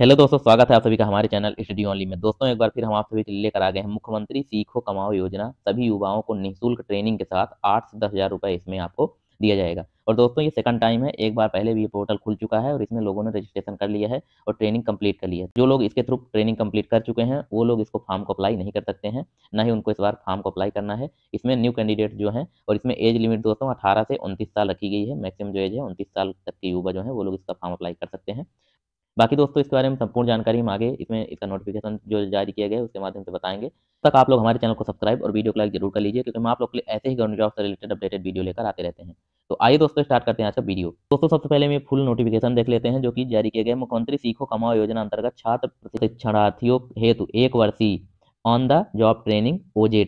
hello दोस्तों स्वागत है आप सभी का हमारे चैनल स्टडी ओनली में दोस्तों एक बार फिर हम आप सभी के लिए लेकर आ गए हैं मुख्यमंत्री सीखो कमाओ योजना सभी युवाओं को निःशुल्क ट्रेनिंग के साथ आठ से दस हज़ार रुपये इसमें आपको दिया जाएगा और दोस्तों ये सेकंड टाइम है एक बार पहले भी ये पोर्टल खुल चुका है और इसमें लोगों ने रजिस्ट्रेशन कर लिया है और ट्रेनिंग कंप्लीट कर लिया है जो लोग इसके थ्रू ट्रेनिंग कंप्लीट कर चुके हैं वो लोग इसको फॉर्म को अप्लाई नहीं कर सकते हैं ना ही उनको इस बार फॉर्म को अप्लाई करना है इसमें न्यू कैंडिडेट जो है और इसमें एज लिमिट दोस्तों अठारह से उनतीस साल रखी गई है मैक्सिमम जो एज है उनतीस साल तक के युवा जो है वो लोग इसका फॉर्म अप्लाई कर सकते हैं बाकी दोस्तों इसके बारे में संपूर्ण जानकारी हम आगे इसमें इसका नोटिफिकेशन जो जारी किया गया है उसके माध्यम से बताएंगे तक आप लोग हमारे चैनल को सब्सक्राइब और वीडियो को लाइक जरूर कर लीजिए क्योंकि हम आप लोग के लिए ऐसे ही गवर्नमेंट जॉब से रिलेटेड अपडेटेड वीडियो लेकर आते रहते हैं तो आइए दोस्तों स्टार्ट करते हैं आज का वीडियो दोस्तों सबसे पहले हम फुल नोटिफिकेशन देख लेते हैं जो कि जारी किया गया मुख्यमंत्री सीखो कमाओ योजना अंतर्गत छात्र प्रशिक्षणार्थियों हेतु एक वर्षीय on the job training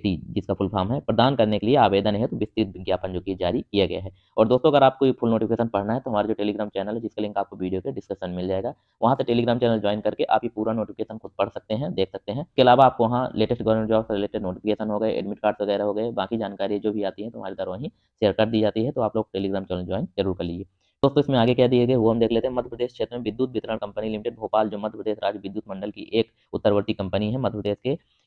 T जिसका फुल फॉर्म है प्रदान करने के लिए आवेदन है तो विस्तृत विज्ञापन जो कि जारी किया गया है और दोस्तों अगर आपको ये फुल नोटिफिकेशन पढ़ना है तो हमारा जो टेलीग्राम चैनल है जिसका लिंक आपको वीडियो के डिस्क्रिप्शन मिल जाएगा वहाँ से टेलीग्राम चैनल ज्वाइन करके आप ये पूरा नोटिफिकेशन खुद पढ़ सकते हैं देख सकते हैं इसके अलावा आपको वहाँ लेटेस्ट गवर्नमेंट जॉब से रिलेटेड नोटिफिकेशन हो गए एडमिट कार्ड वगैरह हो गए बाकी जानकारी जो भी आती है तो हमारे द्वारा वहीं शेयर कर दी जाती है तो आप लोग टेलीग्राम चैनल ज्वाइन जरूर कर लीजिए दोस्तों इसमें आगे क्या दिए गए वो हम देख लेते हैं मध्य प्रदेश क्षेत्र में विद्युत वितरण कंपनी लिमिटेड भोपाल जो मध्य प्रदेश राज्य विद्युत मंडल की एक उत्तरवर्ती कंपनी है मध्य प्रदेश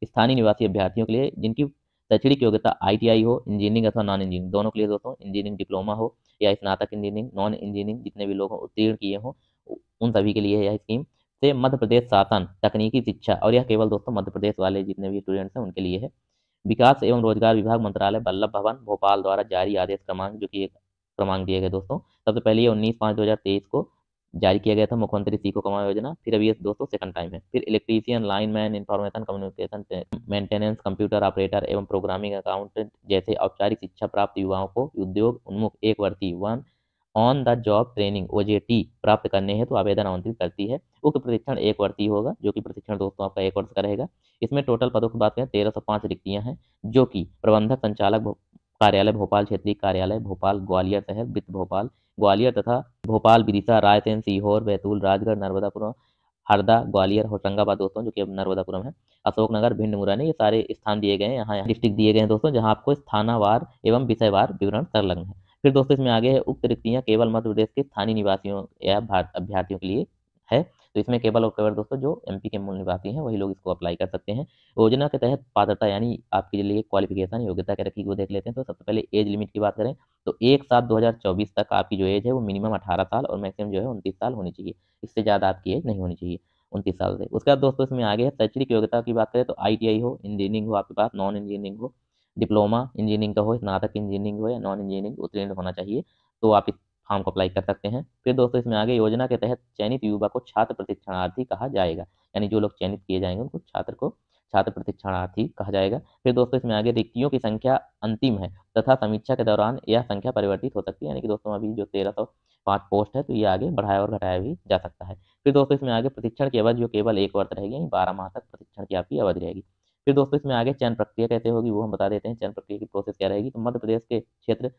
के स्थानीय निवासी अभ्यर्थियों के लिए जिनकी शैक्षणिक योग्यता आईटीआई हो इंजीनियरिंग अथवा नॉन इंजीनियरिंग दोनों के लिए दोस्तों इंजीनियरिंग डिप्लोमा हो या स्नातक इंजीनियरिंग नॉन इंजीनियरिंग जितने भी लोग उत्तीर्ण किए हों उन सभी के लिए यह स्कीम से मध्य प्रदेश शासन तकनीकी शिक्षा और यह केवल दोस्तों मध्य प्रदेश वाले जितने भी स्टूडेंट्स हैं उनके लिए है विकास एवं रोजगार विभाग मंत्रालय बल्लभ भवन भोपाल द्वारा जारी आदेश क्रमांक जो कि एक क्रमांक दिए गए दोस्तों सबसे पहले ये उन्नीस पाँच दो हज़ार तेईस को जारी किया गया था मुख्यमंत्री सीखो कमा योजना फिर अभी ये दोस्तों सेकंड टाइम है फिर electrician lineman information communication maintenance computer operator एवं प्रोग्रामिंग अकाउंटेंट जैसे औपचारिक शिक्षा प्राप्त युवाओं को उद्योग उन्मुख एक वर्षीय वन ऑन द जॉब ट्रेनिंग ओ प्राप्त करने हैं तो आवेदन आमंत्रित करती है उक्त प्रशिक्षण एक वर्षीय होगा जो कि प्रशिक्षण दोस्तों आपका एक वर्ष का रहेगा इसमें टोटल पदों की बात करें तेरह सौ पाँच रिक्तियाँ हैं जो कि प्रबंधक संचालक कार्यालय भोपाल क्षेत्रीय कार्यालय भोपाल ग्वालियर शहर वित्त भोपाल ग्वालियर तथा भोपाल विदिशा रायसेन सीहोर बैतूल राजगढ़ नर्मदापुरम हरदा ग्वालियर होशंगाबाद दोस्तों जो कि अब नर्मदापुरम है अशोकनगर भिंड ने ये सारे स्थान दिए गए हैं यहाँ डिस्ट्रिक्ट दिए गए हैं दोस्तों जहाँ आपको स्थानावार एवं विषयवार विवरण संलग्न है फिर दोस्तों इसमें आगे है उक्त रिक्तियाँ केवल मध्य प्रदेश के स्थानीय निवासियों या अभ्यर्थियों के लिए है तो इसमें केबल और केवल दोस्तों जो एम के मूल निवासी हैं वही लोग इसको अप्लाई कर सकते हैं योजना के तहत पात्रता यानी आपके लिए क्वालिफिकेशन योग्यता के रखी वो देख लेते हैं तो सबसे पहले एज लिमिट की बात करें तो एक सात दो तक आपकी जो एज है वो मिनिमम अठारह साल और मैक्सिमम जो है उनतीस साल होनी चाहिए इससे ज़्यादा आपकी एज नहीं होनी चाहिए उनतीस साल से उसके बाद दोस्तों इसमें आगे है शैक्षणिक योग्यता की बात करें तो आई हो इंजीनियरिंग हो आपके पास नॉन इंजीनियरिंग हो डिप्लोमा इंजीनियरिंग का हो स्नातक इंजीनियरिंग हो या नॉन इंजीनियरिंग उत्तीर्ण होना चाहिए तो आप इस फॉर्म को अप्लाई कर सकते हैं फिर दोस्तों इसमें आगे योजना के तहत चयनित युवा को छात्र प्रशिक्षणार्थी कहा जाएगा यानी जो लोग चयनित किए जाएंगे उनको छात्र को छात्र प्रशिक्षणार्थी कहा जाएगा फिर दोस्तों इसमें आगे रिक्तियों की संख्या अंतिम है तथा समीक्षा के दौरान यह संख्या परिवर्तित हो सकती है यानी कि दोस्तों अभी जो तेरह सौ पाँच पोस्ट है तो ये आगे बढ़ाया और घटाया भी जा सकता है फिर दोस्तों इसमें आगे प्रशिक्षण की अवधि जो केवल एक वर्ष रहेगी यानी बारह माह तक प्रशिक्षण की आपकी अवधि रहेगी फिर दोस्तों इसमें आगे चयन प्रक्रिया कैसे होगी वो हम बता देते हैं चयन प्रक्रिया की प्रोसेस क्या रहेगी तो मध्य प्रदेश के क्षेत्र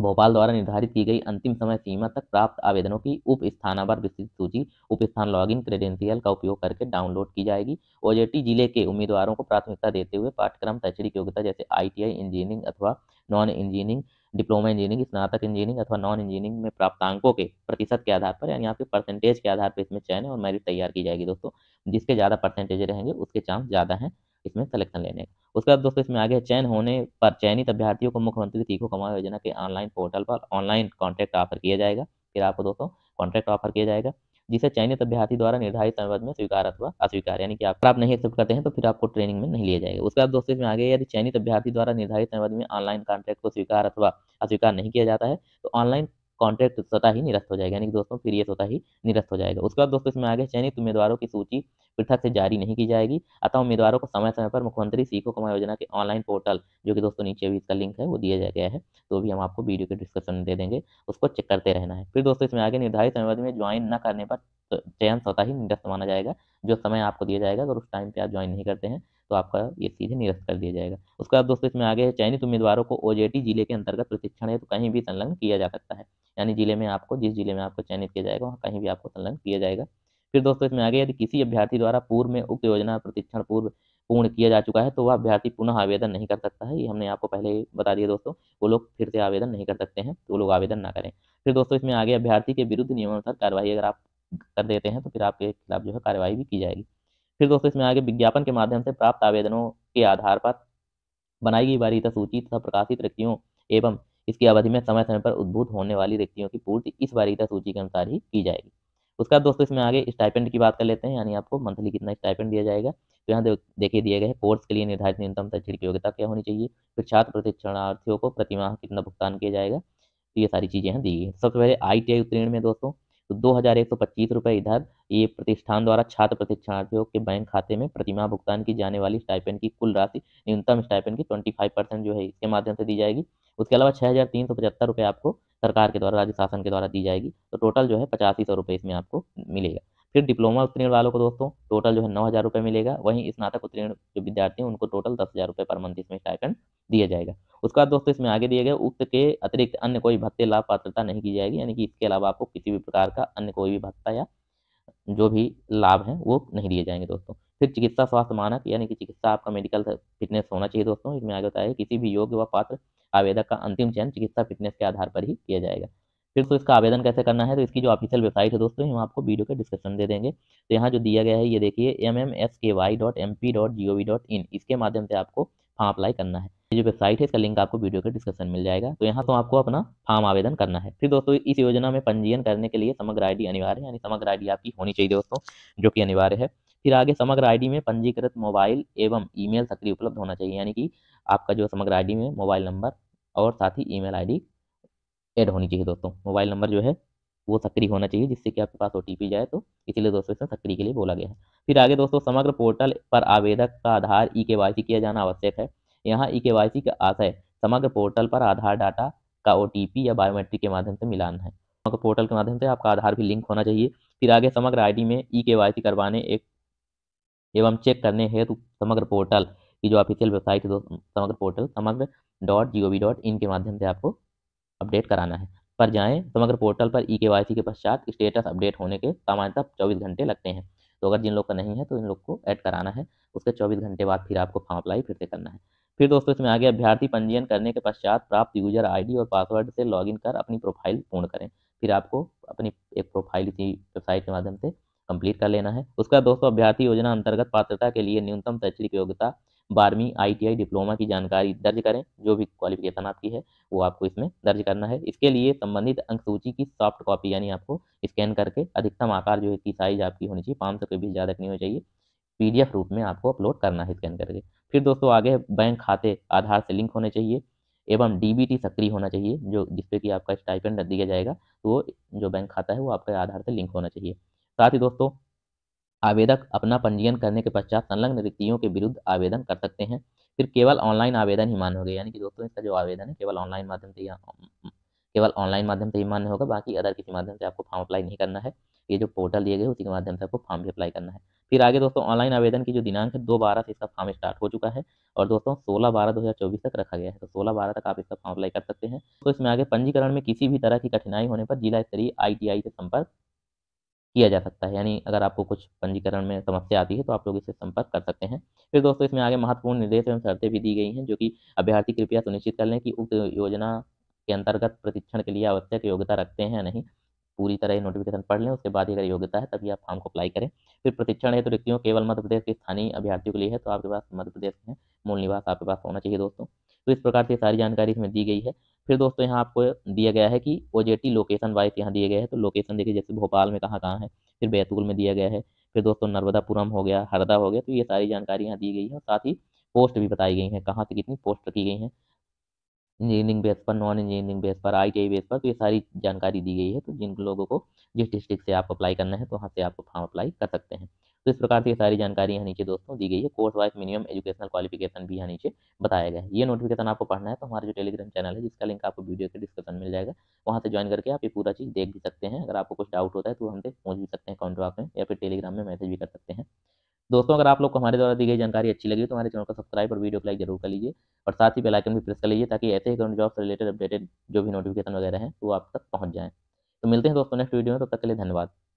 भोपाल द्वारा निर्धारित की गई अंतिम समय सीमा तक प्राप्त आवेदनों की उप स्थानावर विस्तृत सूची उप स्थान लॉगिन क्रेडेंशियल का उपयोग करके डाउनलोड की जाएगी ओजेटी जिले के उम्मीदवारों को प्राथमिकता देते हुए पाठ्यक्रम शैक्षणिक योग्यता जैसे आईटीआई इंजीनियरिंग अथवा नॉन इंजीनियरिंग डिप्लोमा इंजीनियरिंग स्नातक इंजीनियरिंग अथवा नॉन इंजीनियरिंग में प्राप्तांकों के प्रतिशत के आधार पर यानी आपके परसेंटेज के आधार पर इसमें चयन और मेरिट तैयार की जाएगी दोस्तों जिसके ज़्यादा परसेंटेज रहेंगे उसके चांस ज़्यादा हैं इसमें सिलेक्शन लेने उसके बाद दोस्तों इसमें आगे चयन होने पर चयनित अभ्यर्थियों को मुख्यमंत्री तीखो कमा योजना के ऑनलाइन पोर्टल पर ऑनलाइन कॉन्ट्रैक्ट ऑफर किया जाएगा फिर आपको दोस्तों कॉन्ट्रैक्ट ऑफर किया जाएगा जिसे चयनित अभ्यर्थी द्वारा निर्धारित समयबद्ध में स्वीकार अथवा अस्वीकार यानी कि आप आप नहीं एक्सेप्ट करते हैं तो फिर आपको ट्रेनिंग में नहीं लिया जाएगा उसके बाद दोस्तों इसमें आगे यदि चयनित अभ्यर्थी द्वारा निर्धारित समयबद्ध में ऑनलाइन कॉन्ट्रैक्ट को स्वीकार अथवा अस्वीकार नहीं किया जाता है तो ऑनलाइन कॉन्ट्रैक्ट स्वतः ही निरस्त हो जाएगा यानी कि दोस्तों फिर ये स्वतः ही निरस्त हो जाएगा उसके बाद दोस्तों इसमें आगे चयनित उम्मीदवारों की सूची पृथक से जारी नहीं की जाएगी अतः उम्मीदवारों को समय समय पर मुख्यमंत्री सीखो कमा योजना के ऑनलाइन पोर्टल जो कि दोस्तों नीचे भी इसका लिंक है वो दिया गया है तो भी हम आपको वीडियो के डिस्क्रिप्शन में दे देंगे उसको चेक करते रहना है फिर दोस्तों इसमें आगे निर्धारित समय में ज्वाइन न करने पर चयन स्वतः ही निरस्त माना जाएगा जो समय आपको दिया जाएगा अगर उस टाइम पर आप ज्वाइन नहीं करते हैं तो आपका ये सीधे निरस्त कर दिया जाएगा उसके बाद दोस्तों इसमें आगे है चयनित उम्मीदवारों को ओजेटी जिले के अंतर्गत प्रशिक्षण है तो कहीं भी संलग्न किया जा सकता है यानी जिले में आपको जिस जिले में आपको चयनित किया जाएगा वहाँ कहीं भी आपको संलग्न किया जाएगा फिर दोस्तों इसमें आगे यदि किसी अभ्यर्थी द्वारा पूर्व में उक्त योजना प्रशिक्षण पूर्व पूर्ण किया जा चुका है तो वह अभ्यर्थी पुनः आवेदन नहीं कर सकता है ये हमने आपको पहले बता दिया दोस्तों वो लोग फिर से आवेदन नहीं कर सकते हैं तो वो लोग आवेदन ना करें फिर दोस्तों इसमें आगे अभ्यर्थी के विरुद्ध नियमानुसार कार्रवाई अगर आप कर देते हैं तो फिर आपके खिलाफ जो है कार्रवाई भी की जाएगी फिर दोस्तों इसमें आगे विज्ञापन के माध्यम से प्राप्त आवेदनों के आधार पर बनाई गई वारिता सूची तथा प्रकाशित रिक्तियों एवं इसकी अवधि में समय समय पर उद्भूत होने वाली रिक्तियों की पूर्ति इस वारिता सूची के अनुसार ही की जाएगी उसके बाद दोस्तों इसमें आगे स्टाइपेंड की बात कर लेते हैं यानी आपको मंथली कितना स्टाइपेंड दिया जाएगा तो यहाँ देखिए दिए गए कोर्स के लिए निर्धारित न्यूनतम शैक्षणिक योग्यता क्या होनी चाहिए फिर छात्र प्रशिक्षणार्थियों को प्रतिमाह कितना भुगतान किया जाएगा तो ये सारी चीज़ें यहाँ दी गई सबसे पहले आई टी उत्तीर्ण में दोस्तों तो दो हजार एक सौ पच्चीस रुपये इधर ये प्रतिष्ठान द्वारा छात्र प्रशिक्षणार्थियों के बैंक खाते में प्रतिमाह भुगतान की जाने वाली स्टाइपेंड की कुल राशि न्यूनतम स्टाइपेंड की ट्वेंटी फाइव परसेंट जो है इसके माध्यम से दी जाएगी उसके अलावा छः हज़ार तीन सौ पचहत्तर रुपये आपको सरकार के द्वारा राज्य शासन के द्वारा दी जाएगी तो टोटल जो है पचासी सौ रुपये इसमें आपको मिलेगा फिर डिप्लोमा उत्तीर्ण वालों को दोस्तों टोटल जो है नौ हज़ार रुपये मिलेगा वहीं स्नातक उत्तीर्ण जो विद्यार्थी हैं उनको टोटल दस हज़ार रुपये पर मंथ इसमें स्टाइपेंड दिया जाएगा उसके बाद दोस्तों इसमें आगे दिए गए उक्त के अतिरिक्त अन्य कोई भत्ते लाभ पात्रता नहीं की जाएगी यानी कि इसके अलावा आपको किसी भी प्रकार का अन्य कोई भी भत्ता या जो भी लाभ है वो नहीं दिए जाएंगे दोस्तों फिर चिकित्सा स्वास्थ्य मानक यानी कि चिकित्सा आपका मेडिकल फिटनेस होना चाहिए दोस्तों इसमें आगे बताया किसी भी योग्य व पात्र आवेदक का अंतिम चयन चिकित्सा फिटनेस के आधार पर ही किया जाएगा फिर तो इसका आवेदन कैसे करना है तो इसकी जो ऑफिशियल वेबसाइट है दोस्तों हम आपको वीडियो के डिस्क्रिप्शन दे देंगे तो यहाँ जो दिया गया है ये देखिए M M S K Y dot M P dot G O V dot in इसके माध्यम से आपको फॉर्म अप्लाई करना है जो वेबसाइट है इसका लिंक आपको वीडियो के डिस्क्रिप्शन मिल जाएगा तो यहाँ तो आपको अपना फार्म आवेदन करना है फिर दोस्तों इस योजना में पंजीयन करने के लिए समग्र आईडी अनिवार्य है यानी समग्र आईडी आपकी होनी चाहिए दोस्तों जो कि अनिवार्य है फिर आगे समग्र आईडी में पंजीकृत मोबाइल एवं ईमेल सक्रिय उपलब्ध होना चाहिए यानी कि आपका जो समग्र आईडी में मोबाइल नंबर और साथ ही ईमेल आईडी एड होनी चाहिए दोस्तों मोबाइल नंबर जो है वो सक्रिय होना चाहिए जिससे कि आपके पास ओ जाए तो इसीलिए दोस्तों इसमें सक्रिय के लिए बोला गया है फिर आगे दोस्तों समग्र पोर्टल पर आवेदक का आधार ई e के किया जाना आवश्यक है यहाँ ई के का आशय समग्र पोर्टल पर आधार डाटा का ओ या बायोमेट्रिक के माध्यम से मिलान है समग्र पोर्टल के माध्यम से आपका आधार भी लिंक होना चाहिए फिर आगे समग्र आईडी में ई के करवाने एक एवं चेक करने हेतु समग्र पोर्टल की जो ऑफिशियल वेबसाइट है समग्र portal Samagra dot G O V dot in के माध्यम से आपको अपडेट कराना है पर जाएं समग्र पोर्टल पर ई के के पश्चात स्टेटस अपडेट होने के सामान्यतः चौबीस घंटे लगते हैं तो अगर जिन लोग का नहीं है तो इन लोग को ऐड कराना है उसके चौबीस घंटे बाद फिर आपको फॉर्म अप्लाई फिर से करना है फिर दोस्तों इसमें आगे अभ्यर्थी पंजीयन करने के पश्चात प्राप्त यूजर आईडी और पासवर्ड से लॉगिन कर अपनी प्रोफाइल पूर्ण करें फिर आपको अपनी एक प्रोफाइल इसी वेबसाइट के माध्यम से कंप्लीट कर लेना है उसके बाद दोस्तों अभ्यर्थी योजना अंतर्गत पात्रता के लिए न्यूनतम शैक्षणिक योग्यता बारहवीं आई डिप्लोमा की जानकारी दर्ज करें जो भी क्वालिफिकेशन आपकी है वो आपको इसमें दर्ज करना है इसके लिए संबंधित अंक सूची की सॉफ्ट कॉपी यानी आपको स्कैन करके अधिकतम आकार जो है इसकी साइज आपकी होनी चाहिए पाँच सौ के बीच ज़्यादा नहीं होनी चाहिए पीडीएफ रूप में आपको अपलोड करना है स्कैन करके फिर दोस्तों आगे बैंक खाते आधार से लिंक होने चाहिए एवं डीबीटी सक्रिय होना चाहिए जो जिसपे कि आपका स्टाइपेंड दिया जाएगा तो वो जो बैंक खाता है वो आपके आधार से लिंक होना चाहिए साथ ही दोस्तों आवेदक अपना पंजीयन करने के पश्चात संलग्न रिक्तियों के विरुद्ध आवेदन कर सकते हैं फिर केवल ऑनलाइन आवेदन ही मान्य होगा यानी कि दोस्तों इसका जो आवेदन है केवल ऑनलाइन माध्यम से केवल ऑनलाइन माध्यम से ही मान्य होगा बाकी अदर किसी माध्यम से आपको फॉर्म अप्लाई नहीं करना है ये जो पोर्टल दिए गए उसी के माध्यम से आपको फॉर्म भी अप्लाई करना है फिर आगे दोस्तों ऑनलाइन आवेदन की जो दिनांक है दो बारह से इसका फॉर्म स्टार्ट हो चुका है और दोस्तों सोलह बारह दो तक रखा गया है तो सोलह बारह तक आप इसका फॉर्म अप्लाई कर सकते हैं तो इसमें आगे पंजीकरण में किसी भी तरह की कठिनाई होने पर जिला स्तरीय आई से संपर्क किया जा सकता है यानी अगर आपको कुछ पंजीकरण में समस्या आती है तो आप लोग इससे संपर्क कर सकते हैं फिर दोस्तों इसमें आगे महत्वपूर्ण निर्देश एवं शर्तें भी दी गई हैं जो कि अभ्यर्थी कृपया सुनिश्चित कर लें कि उक्त योजना के अंतर्गत प्रशिक्षण के लिए आवश्यक योग्यता रखते हैं या नहीं पूरी तरह नोटिफिकेशन पढ़ लें उसके बाद ही अगर योग्यता है तभी आप फॉर्म को अप्लाई करें फिर प्रशिक्षण है तो रिक्तियों केवल मध्य प्रदेश के स्थानीय अभ्यर्थियों के लिए है तो आपके पास मध्य प्रदेश में मूल निवास आपके पास होना चाहिए दोस्तों तो इस प्रकार से सारी जानकारी इसमें दी गई है फिर दोस्तों यहाँ आपको दिया गया है कि ओ लोकेशन वाइज यहाँ दिए गए हैं तो लोकेशन देखिए जैसे भोपाल में कहाँ कहाँ है फिर बैतूल में दिया गया है फिर दोस्तों नर्मदापुरम हो गया हरदा हो गया तो ये सारी जानकारी यहाँ दी गई है साथ ही पोस्ट भी बताई गई है कहाँ से कितनी पोस्ट रखी गई हैं इंजीनियरिंग बेस पर नॉन इंजीनियरिंग बेस पर आई बेस पर तो ये सारी जानकारी दी गई है तो जिन लोगों को जिस डिस्ट्रिक्ट से आपको अप्लाई करना है तो वहाँ से आप फॉर्म अप्लाई कर सकते हैं तो इस प्रकार से ये सारी जानकारी यहाँ नीचे दोस्तों दी गई है course wise minimum educational qualification भी यहाँ नीचे बताया गया है ये नोटिफिकेशन आपको पढ़ना है तो हमारा जो टेलीग्राम चैनल है जिसका लिंक आपको वीडियो के डिस्क्रिप्शन मिल जाएगा वहाँ से ज्वाइन करके आप ये पूरा चीज़ देख भी सकते हैं अगर आपको कुछ डाउट होता है तो हमसे पूछ भी सकते हैं कॉन्ट्रॉप में या फिर टेलीग्राम में मैसेज भी कर सकते हैं दोस्तों अगर आप लोग को हमारे द्वारा दी गई जानकारी अच्छी लगी तो हमारे चैनल को सब्सक्राइब और वीडियो को लाइक जरूर कर लीजिए और साथ ही बेलाइकन भी प्रेस कर लीजिए ताकि ऐसे ही जॉब से रिलेटेड अपडेटेड जो भी नोटिफिकेशन वगैरह हैं वो आप तक पहुँच जाएँ तो मिलते हैं दोस्तों नेक्स्ट वीडियो में तब तो तक के लिए धन्यवाद